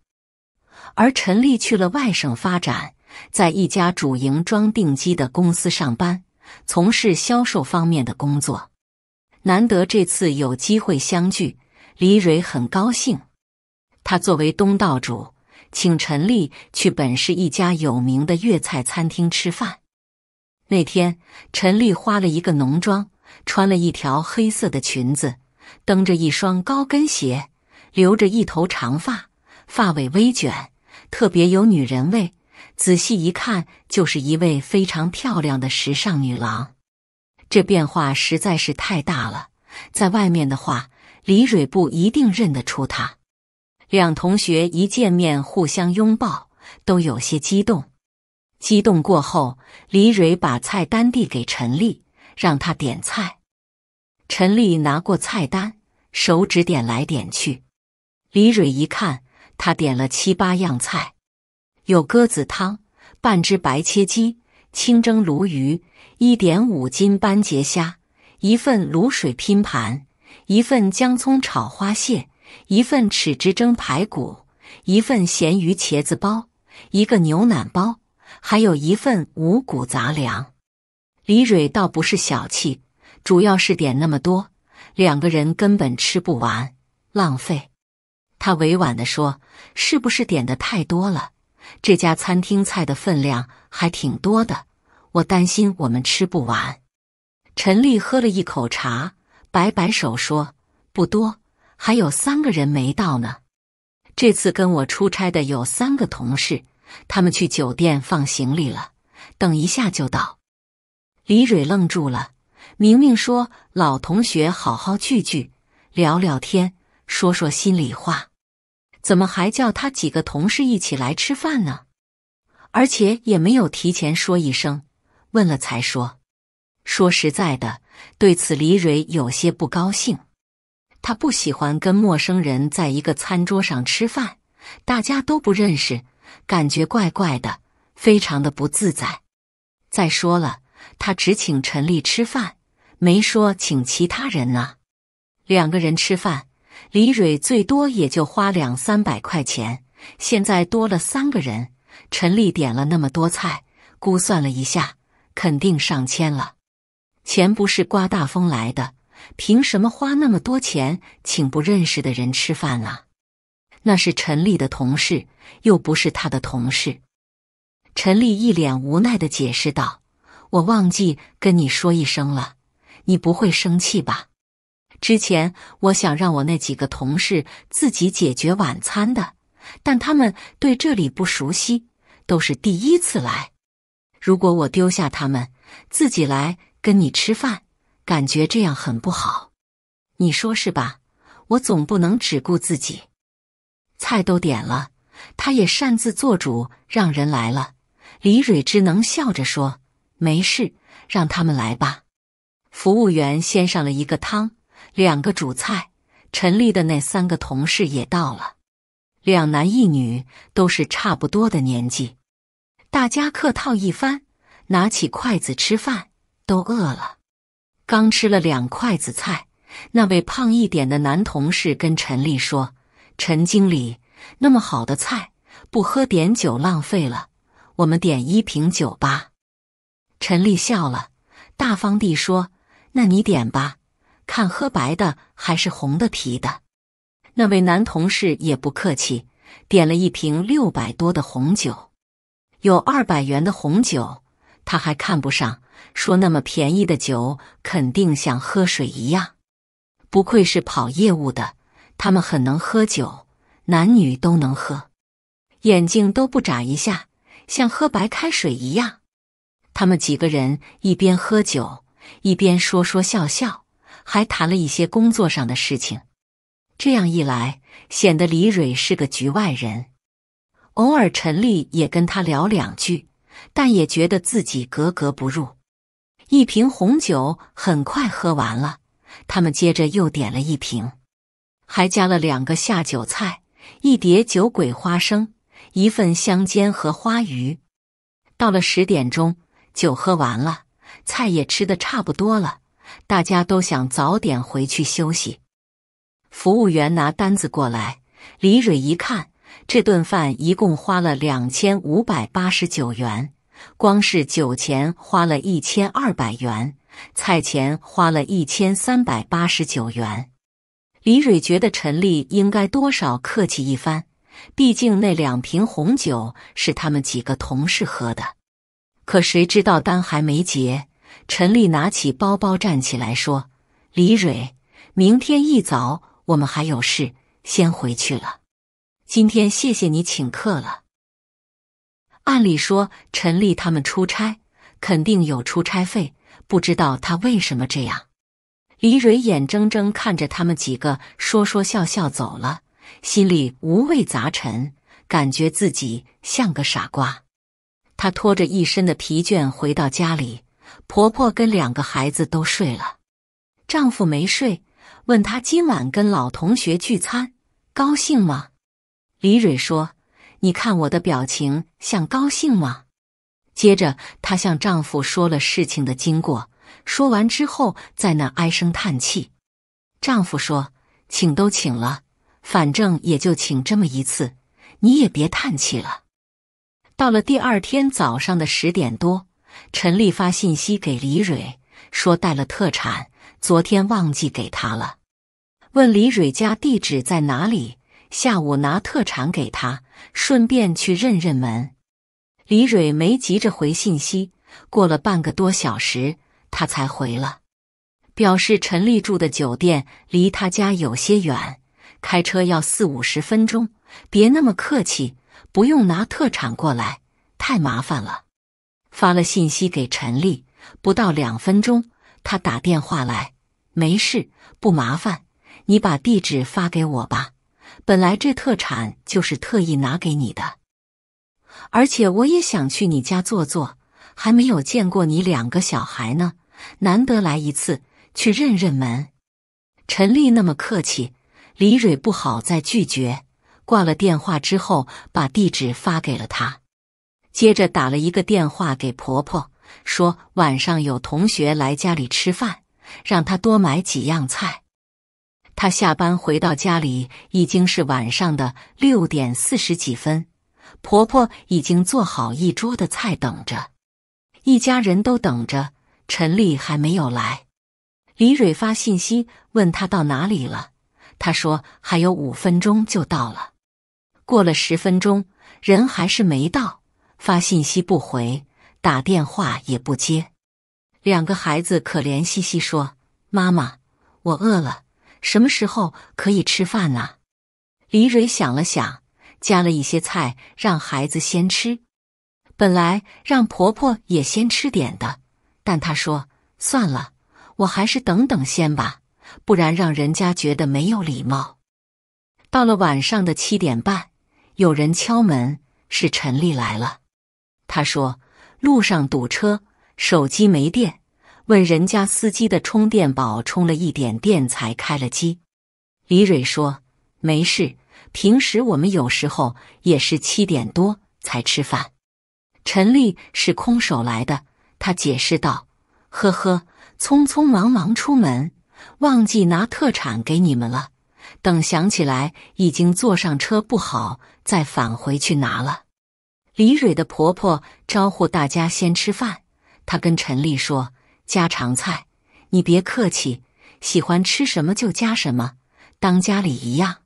而陈丽去了外省发展。在一家主营装订机的公司上班，从事销售方面的工作。难得这次有机会相聚，李蕊很高兴。他作为东道主，请陈丽去本市一家有名的粤菜餐厅吃饭。那天，陈丽化了一个浓妆，穿了一条黑色的裙子，蹬着一双高跟鞋，留着一头长发，发尾微卷，特别有女人味。仔细一看，就是一位非常漂亮的时尚女郎。这变化实在是太大了，在外面的话，李蕊不一定认得出她。两同学一见面，互相拥抱，都有些激动。激动过后，李蕊把菜单递给陈丽，让她点菜。陈丽拿过菜单，手指点来点去。李蕊一看，她点了七八样菜。有鸽子汤、半只白切鸡、清蒸鲈鱼、一点五斤斑节虾、一份卤水拼盘、一份姜葱炒花蟹、一份豉汁蒸排骨、一份咸鱼茄子包、一个牛腩包，还有一份五谷杂粮。李蕊倒不是小气，主要是点那么多，两个人根本吃不完，浪费。他委婉地说：“是不是点的太多了？”这家餐厅菜的分量还挺多的，我担心我们吃不完。陈丽喝了一口茶，摆摆手说：“不多，还有三个人没到呢。这次跟我出差的有三个同事，他们去酒店放行李了，等一下就到。”李蕊愣住了，明明说：“老同学，好好聚聚，聊聊天，说说心里话。”怎么还叫他几个同事一起来吃饭呢？而且也没有提前说一声，问了才说。说实在的，对此李蕊有些不高兴。他不喜欢跟陌生人在一个餐桌上吃饭，大家都不认识，感觉怪怪的，非常的不自在。再说了，他只请陈丽吃饭，没说请其他人呢。两个人吃饭。李蕊最多也就花两三百块钱，现在多了三个人，陈丽点了那么多菜，估算了一下，肯定上千了。钱不是刮大风来的，凭什么花那么多钱请不认识的人吃饭啊？那是陈丽的同事，又不是他的同事。陈丽一脸无奈的解释道：“我忘记跟你说一声了，你不会生气吧？”之前我想让我那几个同事自己解决晚餐的，但他们对这里不熟悉，都是第一次来。如果我丢下他们自己来跟你吃饭，感觉这样很不好。你说是吧？我总不能只顾自己。菜都点了，他也擅自做主让人来了。李蕊只能笑着说：“没事，让他们来吧。”服务员先上了一个汤。两个主菜，陈丽的那三个同事也到了，两男一女都是差不多的年纪。大家客套一番，拿起筷子吃饭，都饿了。刚吃了两筷子菜，那位胖一点的男同事跟陈丽说：“陈经理，那么好的菜，不喝点酒浪费了，我们点一瓶酒吧。”陈丽笑了，大方地说：“那你点吧。”看，喝白的还是红的？啤的，那位男同事也不客气，点了一瓶六百多的红酒。有二百元的红酒，他还看不上，说那么便宜的酒肯定像喝水一样。不愧是跑业务的，他们很能喝酒，男女都能喝，眼睛都不眨一下，像喝白开水一样。他们几个人一边喝酒，一边说说笑笑。还谈了一些工作上的事情，这样一来，显得李蕊是个局外人。偶尔陈丽也跟他聊两句，但也觉得自己格格不入。一瓶红酒很快喝完了，他们接着又点了一瓶，还加了两个下酒菜：一碟酒鬼花生，一份香煎荷花鱼。到了十点钟，酒喝完了，菜也吃的差不多了。大家都想早点回去休息。服务员拿单子过来，李蕊一看，这顿饭一共花了两千五百八十九元，光是酒钱花了一千二百元，菜钱花了一千三百八十九元。李蕊觉得陈丽应该多少客气一番，毕竟那两瓶红酒是他们几个同事喝的。可谁知道单还没结？陈丽拿起包包，站起来说：“李蕊，明天一早我们还有事，先回去了。今天谢谢你请客了。按理说，陈丽他们出差肯定有出差费，不知道他为什么这样。”李蕊眼睁睁看着他们几个说说笑笑走了，心里五味杂陈，感觉自己像个傻瓜。他拖着一身的疲倦回到家里。婆婆跟两个孩子都睡了，丈夫没睡，问她今晚跟老同学聚餐高兴吗？李蕊说：“你看我的表情像高兴吗？”接着她向丈夫说了事情的经过。说完之后，在那唉声叹气。丈夫说：“请都请了，反正也就请这么一次，你也别叹气了。”到了第二天早上的十点多。陈丽发信息给李蕊，说带了特产，昨天忘记给她了。问李蕊家地址在哪里，下午拿特产给她，顺便去认认门。李蕊没急着回信息，过了半个多小时，她才回了，表示陈丽住的酒店离她家有些远，开车要四五十分钟。别那么客气，不用拿特产过来，太麻烦了。发了信息给陈丽，不到两分钟，他打电话来，没事，不麻烦，你把地址发给我吧。本来这特产就是特意拿给你的，而且我也想去你家坐坐，还没有见过你两个小孩呢，难得来一次，去认认门。陈丽那么客气，李蕊不好再拒绝。挂了电话之后，把地址发给了他。接着打了一个电话给婆婆，说晚上有同学来家里吃饭，让她多买几样菜。她下班回到家里已经是晚上的六点四十几分，婆婆已经做好一桌的菜等着，一家人都等着，陈丽还没有来。李蕊发信息问她到哪里了，她说还有五分钟就到了。过了十分钟，人还是没到。发信息不回，打电话也不接，两个孩子可怜兮兮说：“妈妈，我饿了，什么时候可以吃饭啊？”李蕊想了想，加了一些菜让孩子先吃。本来让婆婆也先吃点的，但她说：“算了，我还是等等先吧，不然让人家觉得没有礼貌。”到了晚上的七点半，有人敲门，是陈丽来了。他说：“路上堵车，手机没电，问人家司机的充电宝充了一点电才开了机。”李蕊说：“没事，平时我们有时候也是七点多才吃饭。”陈丽是空手来的，他解释道：“呵呵，匆匆忙忙出门，忘记拿特产给你们了，等想起来已经坐上车，不好再返回去拿了。”李蕊的婆婆招呼大家先吃饭。她跟陈丽说：“家常菜，你别客气，喜欢吃什么就加什么，当家里一样。”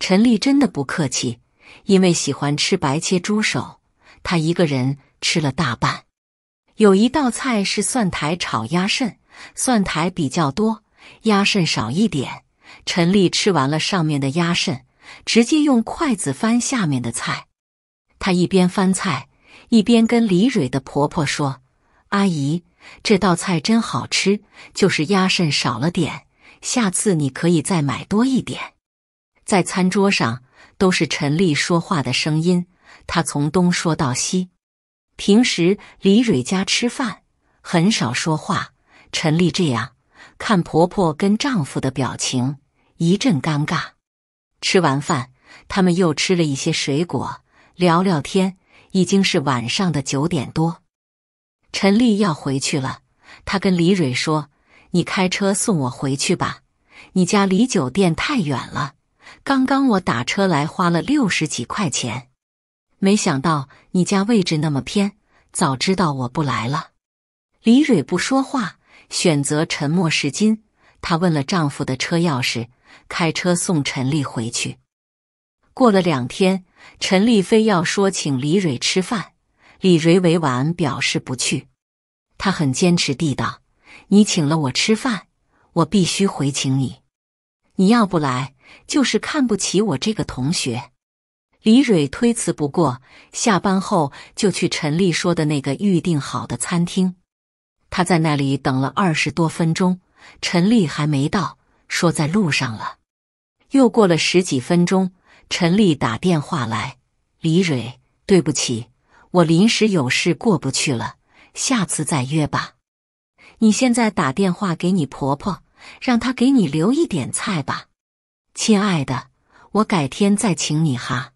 陈丽真的不客气，因为喜欢吃白切猪手，她一个人吃了大半。有一道菜是蒜苔炒鸭肾，蒜苔比较多，鸭肾少一点。陈丽吃完了上面的鸭肾，直接用筷子翻下面的菜。她一边翻菜，一边跟李蕊的婆婆说：“阿姨，这道菜真好吃，就是鸭肾少了点，下次你可以再买多一点。”在餐桌上，都是陈丽说话的声音，她从东说到西。平时李蕊家吃饭很少说话，陈丽这样看婆婆跟丈夫的表情，一阵尴尬。吃完饭，他们又吃了一些水果。聊聊天，已经是晚上的九点多。陈丽要回去了，她跟李蕊说：“你开车送我回去吧，你家离酒店太远了。刚刚我打车来花了六十几块钱，没想到你家位置那么偏，早知道我不来了。”李蕊不说话，选择沉默是金。她问了丈夫的车钥匙，开车送陈丽回去。过了两天。陈丽非要说请李蕊吃饭，李蕊委婉表示不去。他很坚持地道：“你请了我吃饭，我必须回请你。你要不来，就是看不起我这个同学。”李蕊推辞不过，下班后就去陈丽说的那个预定好的餐厅。他在那里等了二十多分钟，陈丽还没到，说在路上了。又过了十几分钟。陈丽打电话来，李蕊，对不起，我临时有事过不去了，下次再约吧。你现在打电话给你婆婆，让她给你留一点菜吧。亲爱的，我改天再请你哈。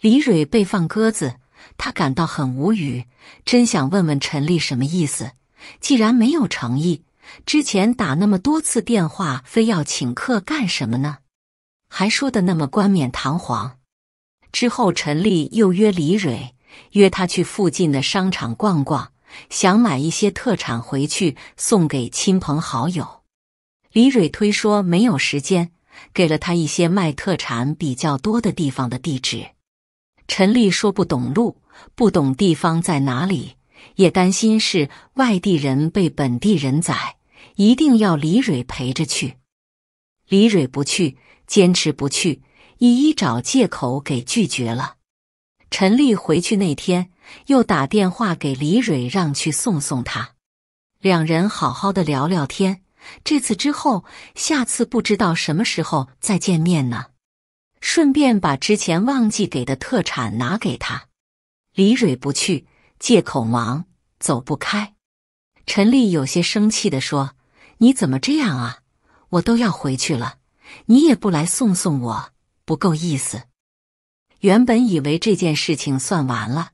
李蕊被放鸽子，她感到很无语，真想问问陈丽什么意思。既然没有诚意，之前打那么多次电话非要请客干什么呢？还说的那么冠冕堂皇。之后，陈丽又约李蕊，约她去附近的商场逛逛，想买一些特产回去送给亲朋好友。李蕊推说没有时间，给了他一些卖特产比较多的地方的地址。陈丽说不懂路，不懂地方在哪里，也担心是外地人被本地人宰，一定要李蕊陪着去。李蕊不去。坚持不去，一一找借口给拒绝了。陈丽回去那天，又打电话给李蕊，让去送送她，两人好好的聊聊天。这次之后，下次不知道什么时候再见面呢？顺便把之前忘记给的特产拿给他。李蕊不去，借口忙走不开。陈丽有些生气的说：“你怎么这样啊？我都要回去了。”你也不来送送我，不够意思。原本以为这件事情算完了，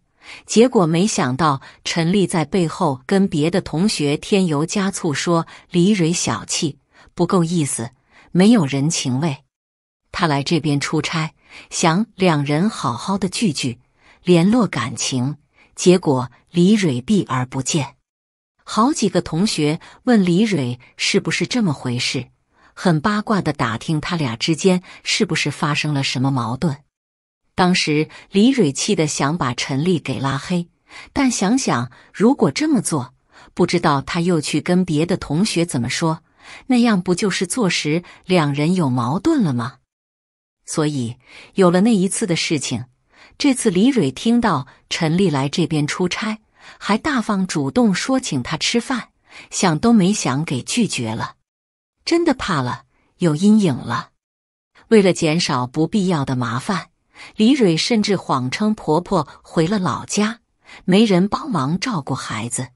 结果没想到陈丽在背后跟别的同学添油加醋，说李蕊小气，不够意思，没有人情味。他来这边出差，想两人好好的聚聚，联络感情，结果李蕊避而不见。好几个同学问李蕊是不是这么回事。很八卦的打听他俩之间是不是发生了什么矛盾。当时李蕊气得想把陈丽给拉黑，但想想如果这么做，不知道他又去跟别的同学怎么说，那样不就是坐实两人有矛盾了吗？所以有了那一次的事情，这次李蕊听到陈丽来这边出差，还大方主动说请他吃饭，想都没想给拒绝了。真的怕了，有阴影了。为了减少不必要的麻烦，李蕊甚至谎称婆婆回了老家，没人帮忙照顾孩子。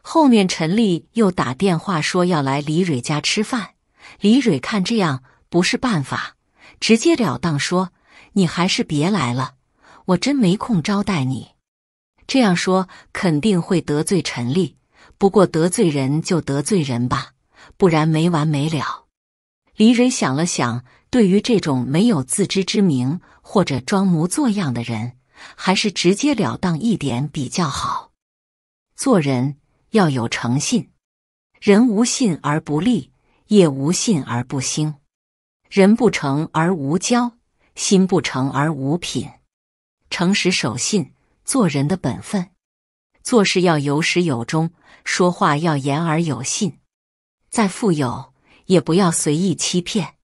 后面陈丽又打电话说要来李蕊家吃饭，李蕊看这样不是办法，直截了当说：“你还是别来了，我真没空招待你。”这样说肯定会得罪陈丽，不过得罪人就得罪人吧。不然没完没了。李蕊想了想，对于这种没有自知之明或者装模作样的人，还是直截了当一点比较好。做人要有诚信，人无信而不立，业无信而不兴，人不诚而无交，心不诚而无品。诚实守信，做人的本分；做事要有始有终，说话要言而有信。再富有，也不要随意欺骗。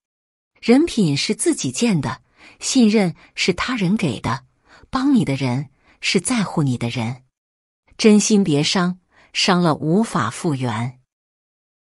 人品是自己建的，信任是他人给的，帮你的人是在乎你的人，真心别伤，伤了无法复原。